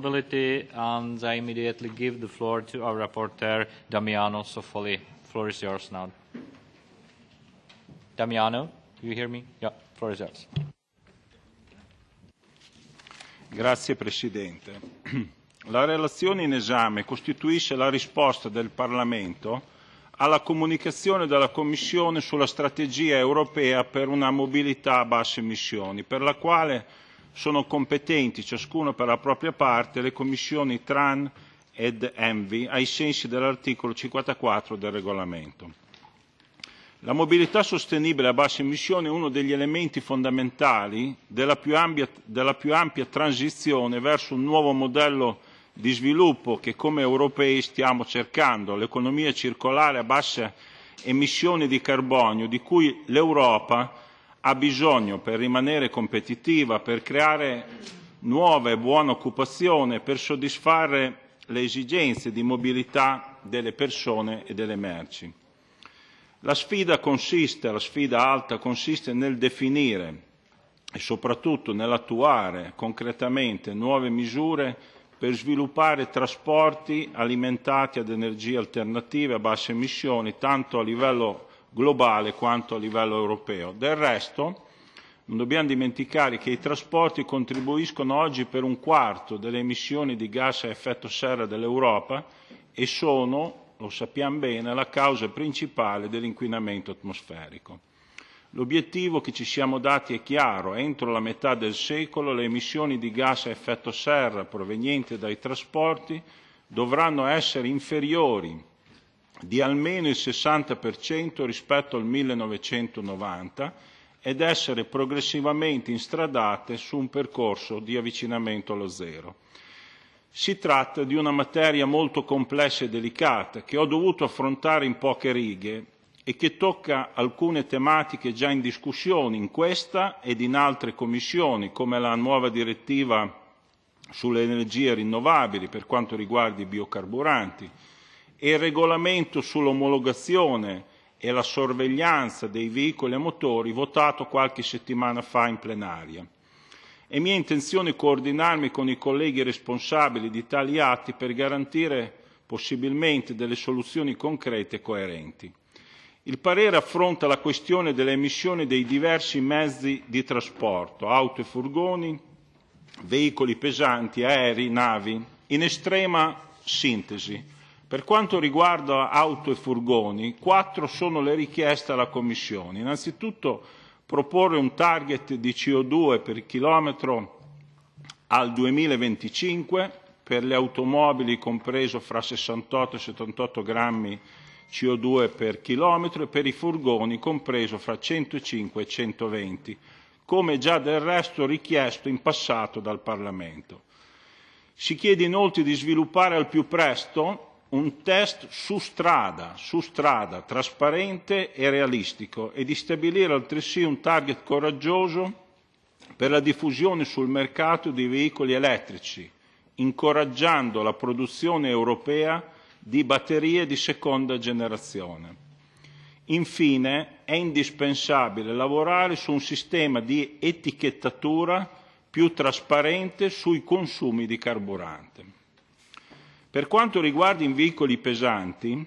responsibility and I immediately give the floor to our rapporteur Damiano Sofoli. floor is yours now. Damiano, you hear me? Yeah, floor is yours. Grazie Presidente. La relazione in esame costituisce la risposta del Parlamento alla comunicazione della Commissione sulla strategia europea per una mobilità a basse emissioni, per la quale sono competenti, ciascuno per la propria parte, le commissioni TRAN ed ENVI, ai sensi dell'articolo 54 del regolamento. La mobilità sostenibile a basse emissioni è uno degli elementi fondamentali della più, ampia, della più ampia transizione verso un nuovo modello di sviluppo che come europei stiamo cercando, l'economia circolare a basse emissioni di carbonio, di cui l'Europa ha bisogno per rimanere competitiva, per creare nuova e buona occupazione, per soddisfare le esigenze di mobilità delle persone e delle merci. La sfida consiste, la sfida alta consiste nel definire e soprattutto nell'attuare concretamente nuove misure per sviluppare trasporti alimentati ad energie alternative a basse emissioni, tanto a livello globale quanto a livello europeo. Del resto, non dobbiamo dimenticare che i trasporti contribuiscono oggi per un quarto delle emissioni di gas a effetto serra dell'Europa e sono, lo sappiamo bene, la causa principale dell'inquinamento atmosferico. L'obiettivo che ci siamo dati è chiaro, entro la metà del secolo le emissioni di gas a effetto serra provenienti dai trasporti dovranno essere inferiori di almeno il 60% rispetto al 1990 ed essere progressivamente instradate su un percorso di avvicinamento allo zero. Si tratta di una materia molto complessa e delicata che ho dovuto affrontare in poche righe e che tocca alcune tematiche già in discussione in questa ed in altre commissioni, come la nuova direttiva sulle energie rinnovabili per quanto riguarda i biocarburanti, e il regolamento sull'omologazione e la sorveglianza dei veicoli a motori votato qualche settimana fa in plenaria. È mia intenzione coordinarmi con i colleghi responsabili di tali atti per garantire possibilmente delle soluzioni concrete e coerenti. Il parere affronta la questione delle emissioni dei diversi mezzi di trasporto, auto e furgoni, veicoli pesanti, aerei, navi. In estrema sintesi, per quanto riguarda auto e furgoni, quattro sono le richieste alla Commissione. Innanzitutto proporre un target di CO2 per chilometro al 2025 per le automobili compreso fra 68 e 78 grammi CO2 per chilometro e per i furgoni compreso fra 105 e 120, come già del resto richiesto in passato dal Parlamento. Si chiede inoltre di sviluppare al più presto un test su strada, su strada, trasparente e realistico e di stabilire altresì un target coraggioso per la diffusione sul mercato di veicoli elettrici, incoraggiando la produzione europea di batterie di seconda generazione. Infine, è indispensabile lavorare su un sistema di etichettatura più trasparente sui consumi di carburante. Per quanto riguarda i veicoli pesanti,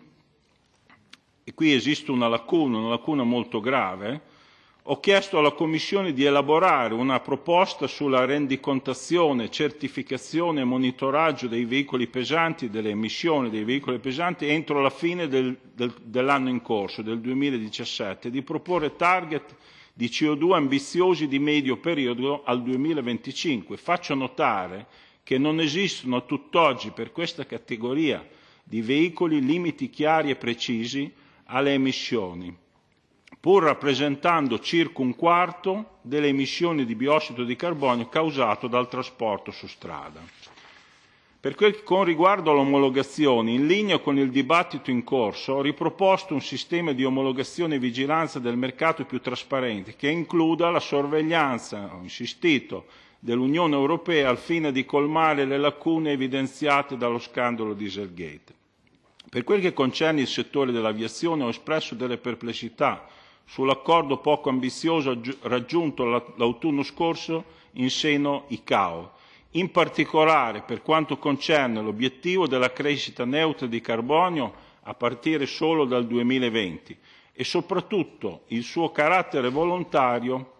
e qui esiste una lacuna, una lacuna molto grave, ho chiesto alla Commissione di elaborare una proposta sulla rendicontazione, certificazione e monitoraggio dei veicoli pesanti, delle emissioni dei veicoli pesanti entro la fine del, del, dell'anno in corso, del 2017, di proporre target di CO2 ambiziosi di medio periodo al 2025. Faccio notare che non esistono tutt'oggi per questa categoria di veicoli limiti chiari e precisi alle emissioni, pur rappresentando circa un quarto delle emissioni di biossido di carbonio causato dal trasporto su strada. Per quel che con riguardo all'omologazione, in linea con il dibattito in corso, ho riproposto un sistema di omologazione e vigilanza del mercato più trasparente che includa la sorveglianza, ho insistito, dell'Unione Europea al fine di colmare le lacune evidenziate dallo scandalo Dieselgate. Per quel che concerne il settore dell'aviazione ho espresso delle perplessità sull'accordo poco ambizioso raggiunto l'autunno scorso in seno ICAO, in particolare per quanto concerne l'obiettivo della crescita neutra di carbonio a partire solo dal 2020 e soprattutto il suo carattere volontario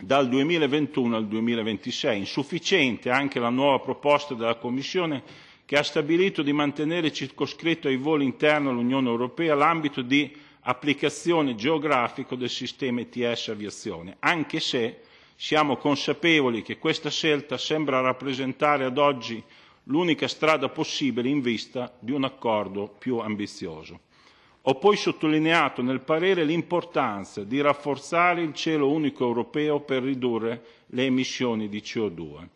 dal 2021 al 2026. Insufficiente anche la nuova proposta della Commissione che ha stabilito di mantenere circoscritto ai voli interni all'Unione Europea l'ambito di applicazione geografico del sistema ETS aviazione, anche se siamo consapevoli che questa scelta sembra rappresentare ad oggi l'unica strada possibile in vista di un accordo più ambizioso. Ho poi sottolineato nel parere l'importanza di rafforzare il cielo unico europeo per ridurre le emissioni di CO2.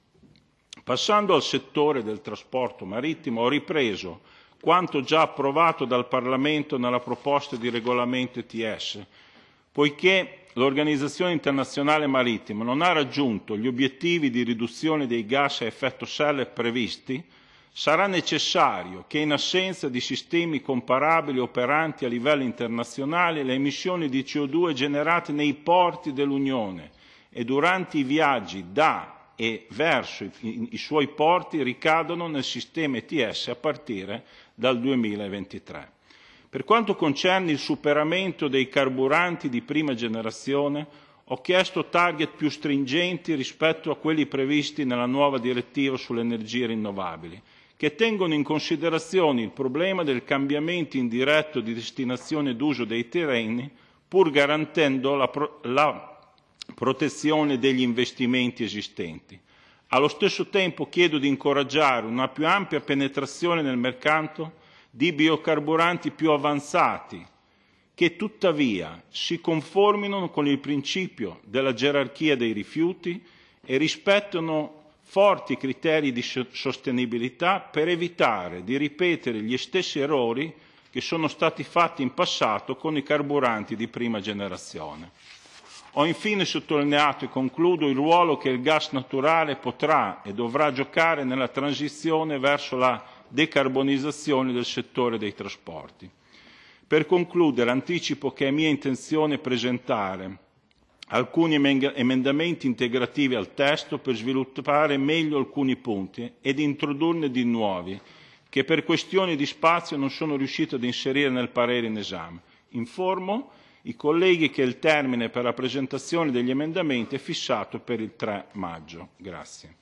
Passando al settore del trasporto marittimo, ho ripreso quanto già approvato dal Parlamento nella proposta di regolamento ETS, poiché l'Organizzazione internazionale marittima non ha raggiunto gli obiettivi di riduzione dei gas a effetto serra previsti sarà necessario che in assenza di sistemi comparabili operanti a livello internazionale le emissioni di CO2 generate nei porti dell'Unione e durante i viaggi da e verso i, suoi porti ricadono nel sistema ETS a partire dal 2023. Per quanto concerne il superamento dei carburanti di prima generazione, ho chiesto target più stringenti rispetto a quelli previsti nella nuova direttiva sulle energie rinnovabili che tengono in considerazione il problema del cambiamento indiretto di destinazione d'uso dei terreni, pur garantendo la, pro la protezione degli investimenti esistenti. Allo stesso tempo chiedo di incoraggiare una più ampia penetrazione nel mercato di biocarburanti più avanzati, che tuttavia si conformino con il principio della gerarchia dei rifiuti e rispettano forti criteri di sostenibilità per evitare di ripetere gli stessi errori che sono stati fatti in passato con i carburanti di prima generazione. Ho infine sottolineato e concludo il ruolo che il gas naturale potrà e dovrà giocare nella transizione verso la decarbonizzazione del settore dei trasporti. Per concludere anticipo che è mia intenzione presentare alcuni emendamenti integrativi al testo per sviluppare meglio alcuni punti ed introdurne di nuovi che per questioni di spazio non sono riuscito ad inserire nel parere in esame. Informo i colleghi che il termine per la presentazione degli emendamenti è fissato per il 3 maggio. Grazie.